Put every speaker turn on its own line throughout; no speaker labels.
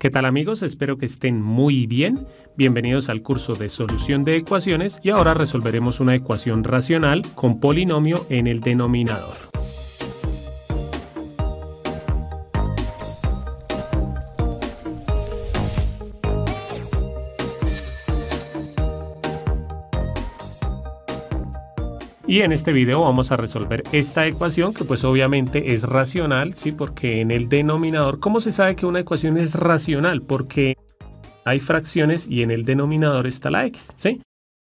¿Qué tal amigos? Espero que estén muy bien. Bienvenidos al curso de solución de ecuaciones y ahora resolveremos una ecuación racional con polinomio en el denominador. Y en este video vamos a resolver esta ecuación que pues obviamente es racional, ¿sí? Porque en el denominador, ¿cómo se sabe que una ecuación es racional? Porque hay fracciones y en el denominador está la x, ¿sí?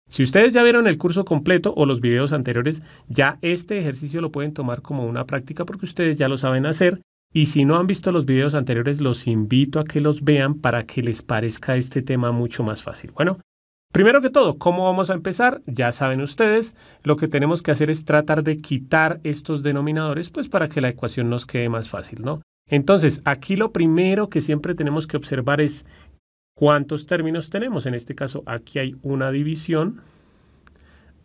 Si ustedes ya vieron el curso completo o los videos anteriores, ya este ejercicio lo pueden tomar como una práctica porque ustedes ya lo saben hacer. Y si no han visto los videos anteriores, los invito a que los vean para que les parezca este tema mucho más fácil. Bueno, Primero que todo, ¿cómo vamos a empezar? Ya saben ustedes, lo que tenemos que hacer es tratar de quitar estos denominadores, pues para que la ecuación nos quede más fácil, ¿no? Entonces, aquí lo primero que siempre tenemos que observar es cuántos términos tenemos. En este caso, aquí hay una división,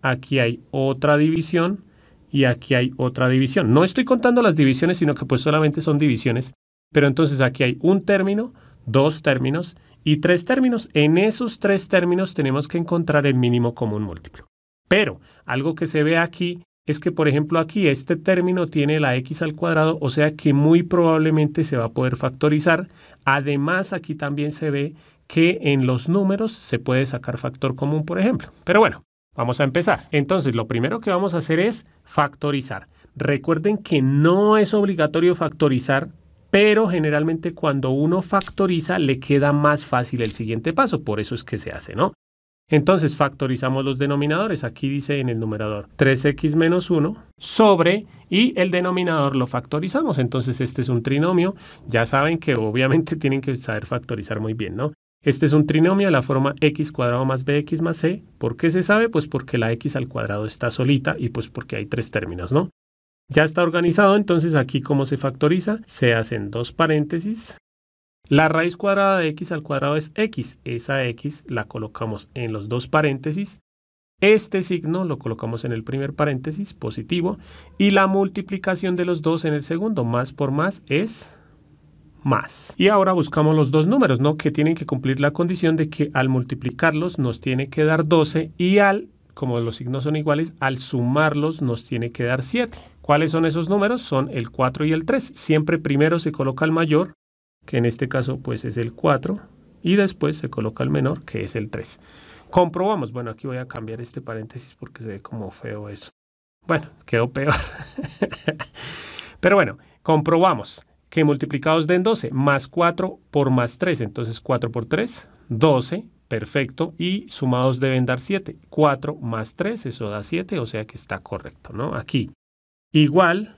aquí hay otra división y aquí hay otra división. No estoy contando las divisiones, sino que pues solamente son divisiones. Pero entonces aquí hay un término, dos términos y tres términos. En esos tres términos tenemos que encontrar el mínimo común múltiplo. Pero algo que se ve aquí es que, por ejemplo, aquí este término tiene la x al cuadrado, o sea que muy probablemente se va a poder factorizar. Además, aquí también se ve que en los números se puede sacar factor común, por ejemplo. Pero bueno, vamos a empezar. Entonces, lo primero que vamos a hacer es factorizar. Recuerden que no es obligatorio factorizar pero generalmente cuando uno factoriza le queda más fácil el siguiente paso, por eso es que se hace, ¿no? Entonces factorizamos los denominadores, aquí dice en el numerador 3x menos 1 sobre y el denominador lo factorizamos, entonces este es un trinomio, ya saben que obviamente tienen que saber factorizar muy bien, ¿no? Este es un trinomio de la forma x cuadrado más bx más c. ¿Por qué se sabe? Pues porque la x al cuadrado está solita y pues porque hay tres términos, ¿no? Ya está organizado, entonces aquí cómo se factoriza, se hacen dos paréntesis. La raíz cuadrada de x al cuadrado es x, esa x la colocamos en los dos paréntesis. Este signo lo colocamos en el primer paréntesis, positivo, y la multiplicación de los dos en el segundo, más por más, es más. Y ahora buscamos los dos números, ¿no? Que tienen que cumplir la condición de que al multiplicarlos nos tiene que dar 12 y al, como los signos son iguales, al sumarlos nos tiene que dar 7. ¿Cuáles son esos números? Son el 4 y el 3. Siempre primero se coloca el mayor, que en este caso pues es el 4, y después se coloca el menor, que es el 3. Comprobamos, bueno, aquí voy a cambiar este paréntesis porque se ve como feo eso. Bueno, quedó peor. Pero bueno, comprobamos que multiplicados den 12, más 4 por más 3, entonces 4 por 3, 12, perfecto, y sumados deben dar 7. 4 más 3, eso da 7, o sea que está correcto, ¿no? Aquí, igual,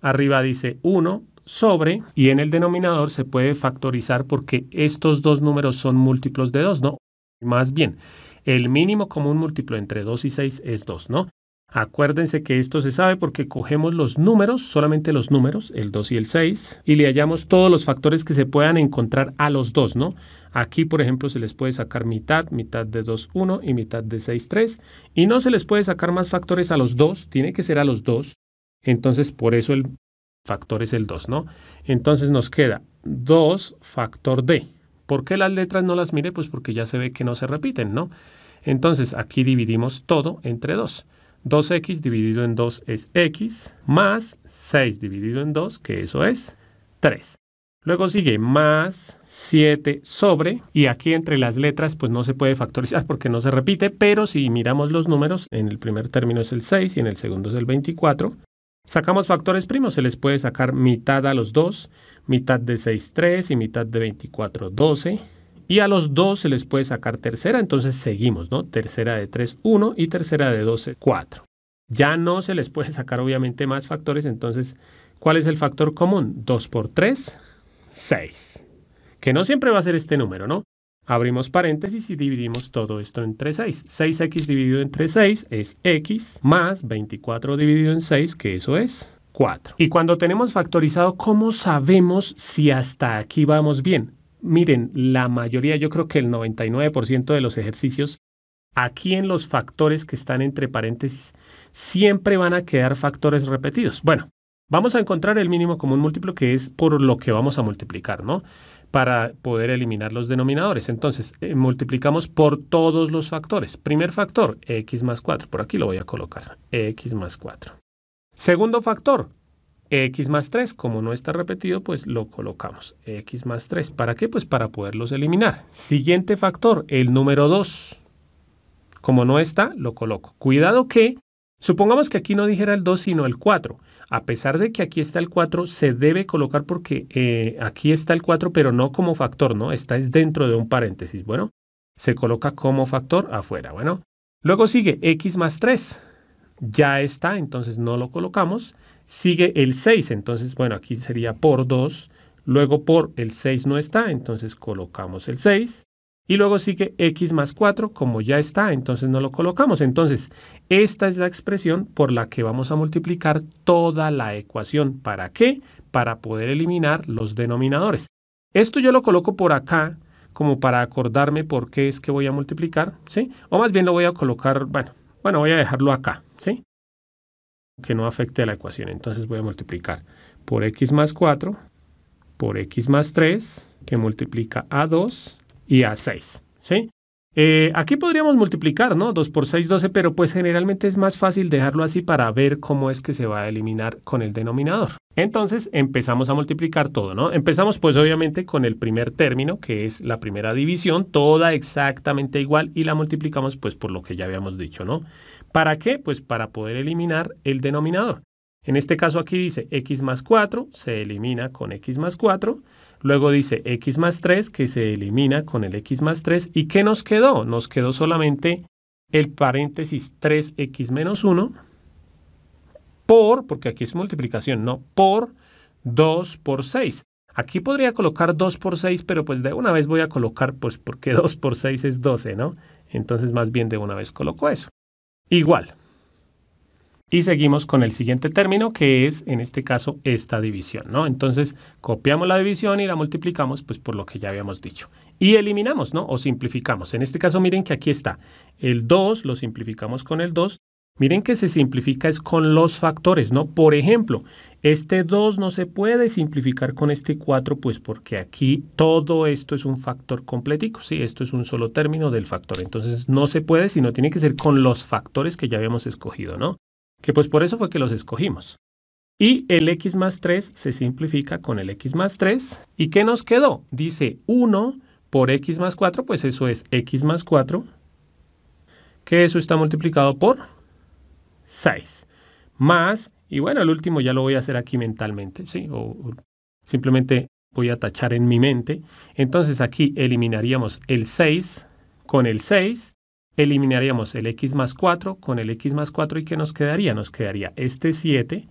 arriba dice 1 sobre, y en el denominador se puede factorizar porque estos dos números son múltiplos de 2, ¿no? Más bien, el mínimo común múltiplo entre 2 y 6 es 2, ¿no? Acuérdense que esto se sabe porque cogemos los números, solamente los números, el 2 y el 6, y le hallamos todos los factores que se puedan encontrar a los dos, ¿no? Aquí, por ejemplo, se les puede sacar mitad, mitad de 2, 1 y mitad de 6, 3. Y no se les puede sacar más factores a los dos, tiene que ser a los dos. Entonces, por eso el factor es el 2, ¿no? Entonces nos queda 2 factor D. ¿Por qué las letras no las mire? Pues porque ya se ve que no se repiten, ¿no? Entonces aquí dividimos todo entre 2. 2x dividido en 2 es x, más 6 dividido en 2, que eso es 3. Luego sigue más 7 sobre, y aquí entre las letras pues no se puede factorizar porque no se repite, pero si miramos los números, en el primer término es el 6 y en el segundo es el 24, Sacamos factores primos, se les puede sacar mitad a los dos, mitad de 6, 3 y mitad de 24, 12. Y a los dos se les puede sacar tercera, entonces seguimos, ¿no? Tercera de 3, 1 y tercera de 12, 4. Ya no se les puede sacar obviamente más factores, entonces, ¿cuál es el factor común? 2 por 3, 6. Que no siempre va a ser este número, ¿no? Abrimos paréntesis y dividimos todo esto entre 6. 6x dividido entre 6 es x más 24 dividido en 6, que eso es 4. Y cuando tenemos factorizado, ¿cómo sabemos si hasta aquí vamos bien? Miren, la mayoría, yo creo que el 99% de los ejercicios, aquí en los factores que están entre paréntesis, siempre van a quedar factores repetidos. Bueno, vamos a encontrar el mínimo común múltiplo que es por lo que vamos a multiplicar, ¿no? para poder eliminar los denominadores. Entonces, eh, multiplicamos por todos los factores. Primer factor, x más 4. Por aquí lo voy a colocar, x más 4. Segundo factor, x más 3. Como no está repetido, pues lo colocamos, x más 3. ¿Para qué? Pues para poderlos eliminar. Siguiente factor, el número 2. Como no está, lo coloco. Cuidado que, supongamos que aquí no dijera el 2, sino el 4 a pesar de que aquí está el 4, se debe colocar porque eh, aquí está el 4, pero no como factor, ¿no? Está es dentro de un paréntesis. Bueno, se coloca como factor afuera. Bueno, luego sigue x más 3. Ya está, entonces no lo colocamos. Sigue el 6, entonces, bueno, aquí sería por 2. Luego por el 6 no está, entonces colocamos el 6. Y luego sigue x más 4, como ya está, entonces no lo colocamos. Entonces, esta es la expresión por la que vamos a multiplicar toda la ecuación. ¿Para qué? Para poder eliminar los denominadores. Esto yo lo coloco por acá como para acordarme por qué es que voy a multiplicar, ¿sí? O más bien lo voy a colocar, bueno, bueno, voy a dejarlo acá, ¿sí? Que no afecte a la ecuación. Entonces voy a multiplicar por x más 4, por x más 3, que multiplica a 2, y a 6. ¿sí? Eh, aquí podríamos multiplicar, ¿no? 2 por 6, 12, pero pues generalmente es más fácil dejarlo así para ver cómo es que se va a eliminar con el denominador. Entonces empezamos a multiplicar todo, ¿no? Empezamos pues obviamente con el primer término, que es la primera división, toda exactamente igual y la multiplicamos pues por lo que ya habíamos dicho, ¿no? ¿Para qué? Pues para poder eliminar el denominador. En este caso aquí dice x más 4, se elimina con x más 4. Luego dice x más 3 que se elimina con el x más 3. ¿Y qué nos quedó? Nos quedó solamente el paréntesis 3x menos 1 por, porque aquí es multiplicación, no, por 2 por 6. Aquí podría colocar 2 por 6, pero pues de una vez voy a colocar, pues porque 2 por 6 es 12, ¿no? Entonces más bien de una vez coloco eso. Igual, y seguimos con el siguiente término, que es en este caso esta división, ¿no? Entonces copiamos la división y la multiplicamos, pues por lo que ya habíamos dicho. Y eliminamos, ¿no? O simplificamos. En este caso, miren que aquí está el 2, lo simplificamos con el 2. Miren que se simplifica es con los factores, ¿no? Por ejemplo, este 2 no se puede simplificar con este 4, pues porque aquí todo esto es un factor completico, ¿sí? Esto es un solo término del factor. Entonces no se puede, sino tiene que ser con los factores que ya habíamos escogido, ¿no? que pues por eso fue que los escogimos. Y el x más 3 se simplifica con el x más 3. ¿Y qué nos quedó? Dice 1 por x más 4, pues eso es x más 4, que eso está multiplicado por 6. Más, y bueno, el último ya lo voy a hacer aquí mentalmente, ¿sí? O, o simplemente voy a tachar en mi mente. Entonces aquí eliminaríamos el 6 con el 6 eliminaríamos el x más 4 con el x más 4 y ¿qué nos quedaría? Nos quedaría este 7,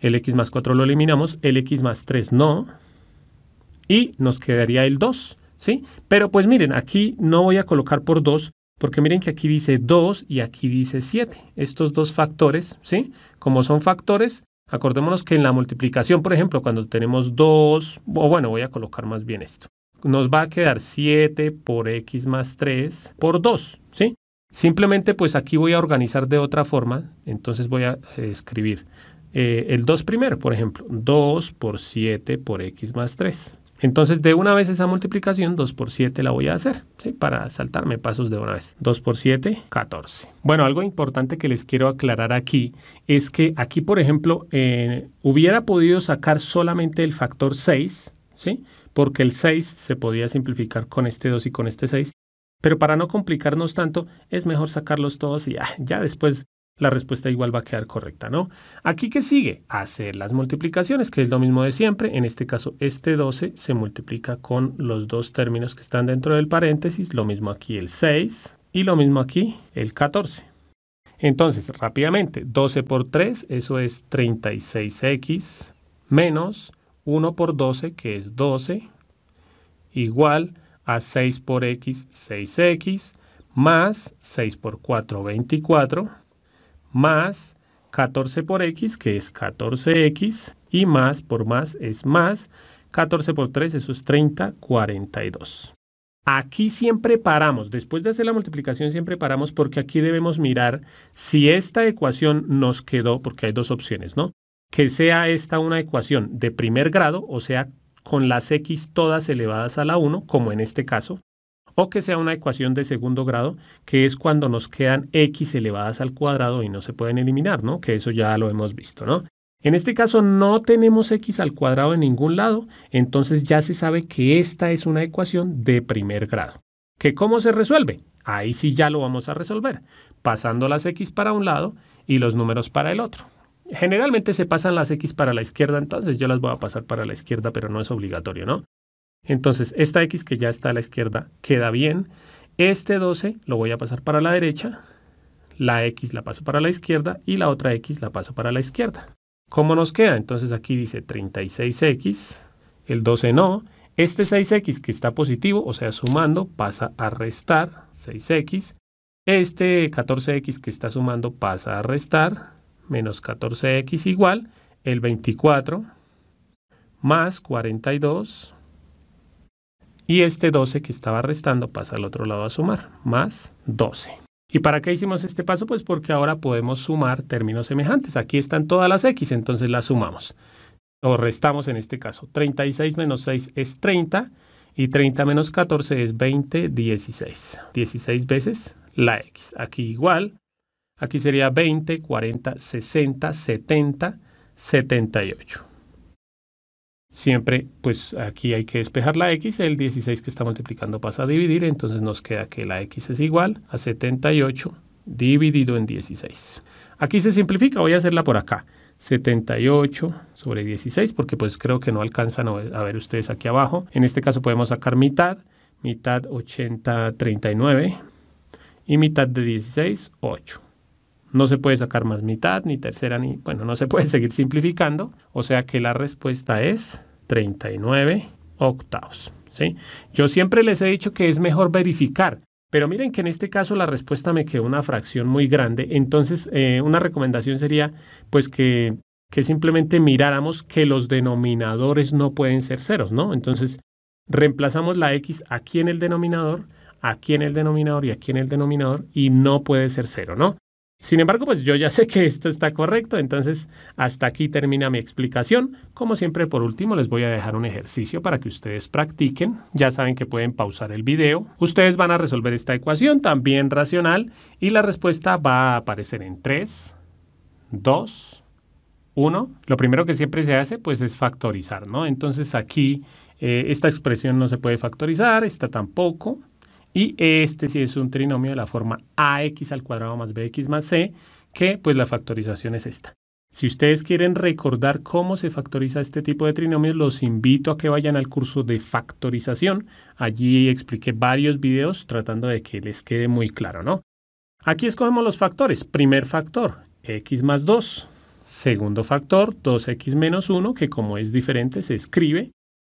el x más 4 lo eliminamos, el x más 3 no, y nos quedaría el 2, ¿sí? Pero pues miren, aquí no voy a colocar por 2, porque miren que aquí dice 2 y aquí dice 7. Estos dos factores, ¿sí? Como son factores, acordémonos que en la multiplicación, por ejemplo, cuando tenemos 2, o bueno, voy a colocar más bien esto nos va a quedar 7 por x más 3 por 2, ¿sí? Simplemente pues aquí voy a organizar de otra forma, entonces voy a eh, escribir eh, el 2 primero, por ejemplo, 2 por 7 por x más 3. Entonces, de una vez esa multiplicación, 2 por 7 la voy a hacer, ¿sí? Para saltarme pasos de una vez. 2 por 7, 14. Bueno, algo importante que les quiero aclarar aquí es que aquí, por ejemplo, eh, hubiera podido sacar solamente el factor 6, ¿sí? porque el 6 se podía simplificar con este 2 y con este 6. Pero para no complicarnos tanto, es mejor sacarlos todos y ya, después la respuesta igual va a quedar correcta, ¿no? Aquí que sigue, hacer las multiplicaciones, que es lo mismo de siempre. En este caso, este 12 se multiplica con los dos términos que están dentro del paréntesis. Lo mismo aquí el 6 y lo mismo aquí el 14. Entonces, rápidamente, 12 por 3, eso es 36x menos 1 por 12, que es 12, igual a 6 por x, 6x, más 6 por 4, 24, más 14 por x, que es 14x, y más por más es más, 14 por 3, eso es 30, 42. Aquí siempre paramos, después de hacer la multiplicación siempre paramos porque aquí debemos mirar si esta ecuación nos quedó, porque hay dos opciones, ¿no? que sea esta una ecuación de primer grado, o sea, con las x todas elevadas a la 1, como en este caso, o que sea una ecuación de segundo grado, que es cuando nos quedan x elevadas al cuadrado y no se pueden eliminar, ¿no? Que eso ya lo hemos visto, ¿no? En este caso no tenemos x al cuadrado en ningún lado, entonces ya se sabe que esta es una ecuación de primer grado. ¿Que cómo se resuelve? Ahí sí ya lo vamos a resolver, pasando las x para un lado y los números para el otro generalmente se pasan las X para la izquierda, entonces yo las voy a pasar para la izquierda, pero no es obligatorio, ¿no? Entonces, esta X que ya está a la izquierda queda bien. Este 12 lo voy a pasar para la derecha, la X la paso para la izquierda y la otra X la paso para la izquierda. ¿Cómo nos queda? Entonces aquí dice 36X, el 12 no, este 6X que está positivo, o sea, sumando, pasa a restar 6X, este 14X que está sumando pasa a restar menos 14x igual el 24 más 42 y este 12 que estaba restando pasa al otro lado a sumar, más 12. ¿Y para qué hicimos este paso? Pues porque ahora podemos sumar términos semejantes. Aquí están todas las x, entonces las sumamos. O restamos en este caso. 36 menos 6 es 30 y 30 menos 14 es 20, 16. 16 veces la x. Aquí igual, Aquí sería 20, 40, 60, 70, 78. Siempre, pues aquí hay que despejar la x, el 16 que está multiplicando pasa a dividir, entonces nos queda que la x es igual a 78 dividido en 16. Aquí se simplifica, voy a hacerla por acá. 78 sobre 16, porque pues creo que no alcanzan a ver ustedes aquí abajo. En este caso podemos sacar mitad, mitad 80, 39 y mitad de 16, 8. No se puede sacar más mitad, ni tercera, ni... Bueno, no se puede seguir simplificando. O sea que la respuesta es 39 octavos. ¿sí? Yo siempre les he dicho que es mejor verificar. Pero miren que en este caso la respuesta me quedó una fracción muy grande. Entonces, eh, una recomendación sería pues que, que simplemente miráramos que los denominadores no pueden ser ceros, ¿no? Entonces, reemplazamos la x aquí en el denominador, aquí en el denominador y aquí en el denominador y no puede ser cero, ¿no? Sin embargo, pues yo ya sé que esto está correcto, entonces hasta aquí termina mi explicación. Como siempre, por último, les voy a dejar un ejercicio para que ustedes practiquen. Ya saben que pueden pausar el video. Ustedes van a resolver esta ecuación, también racional, y la respuesta va a aparecer en 3, 2, 1. Lo primero que siempre se hace, pues, es factorizar, ¿no? Entonces aquí eh, esta expresión no se puede factorizar, esta tampoco. Y este sí es un trinomio de la forma ax al cuadrado más bx más c, que pues la factorización es esta. Si ustedes quieren recordar cómo se factoriza este tipo de trinomios, los invito a que vayan al curso de factorización. Allí expliqué varios videos tratando de que les quede muy claro, ¿no? Aquí escogemos los factores. Primer factor, x más 2. Segundo factor, 2x menos 1, que como es diferente se escribe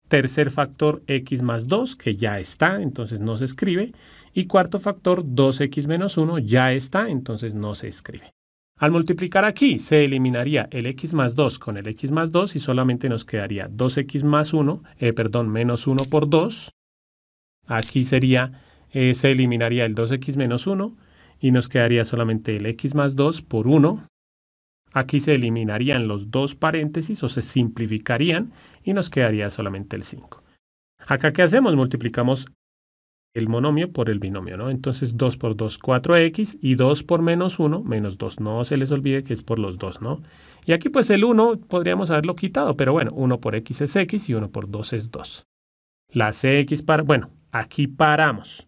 tercer factor x más 2, que ya está, entonces no se escribe, y cuarto factor 2x menos 1, ya está, entonces no se escribe. Al multiplicar aquí, se eliminaría el x más 2 con el x más 2 y solamente nos quedaría 2x más 1, eh, perdón, menos 1 por 2. Aquí sería, eh, se eliminaría el 2x menos 1 y nos quedaría solamente el x más 2 por 1 Aquí se eliminarían los dos paréntesis o se simplificarían y nos quedaría solamente el 5. Acá, ¿qué hacemos? Multiplicamos el monomio por el binomio, ¿no? Entonces 2 por 2, 4x y 2 por menos 1, menos 2. No se les olvide que es por los 2, ¿no? Y aquí pues el 1 podríamos haberlo quitado, pero bueno, 1 por x es x y 1 por 2 es 2. La cx para... Bueno, aquí paramos.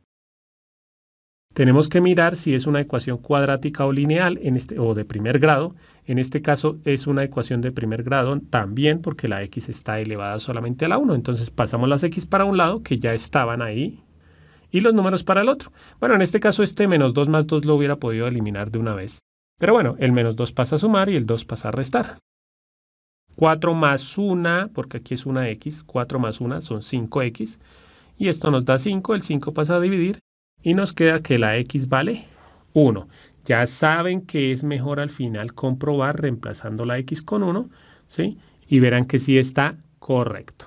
Tenemos que mirar si es una ecuación cuadrática o lineal en este, o de primer grado. En este caso es una ecuación de primer grado también porque la x está elevada solamente a la 1. Entonces pasamos las x para un lado que ya estaban ahí y los números para el otro. Bueno, en este caso este menos 2 más 2 lo hubiera podido eliminar de una vez. Pero bueno, el menos 2 pasa a sumar y el 2 pasa a restar. 4 más 1, porque aquí es una x, 4 más 1 son 5x. Y esto nos da 5, el 5 pasa a dividir y nos queda que la X vale 1. Ya saben que es mejor al final comprobar reemplazando la X con 1, ¿sí? Y verán que sí está correcto.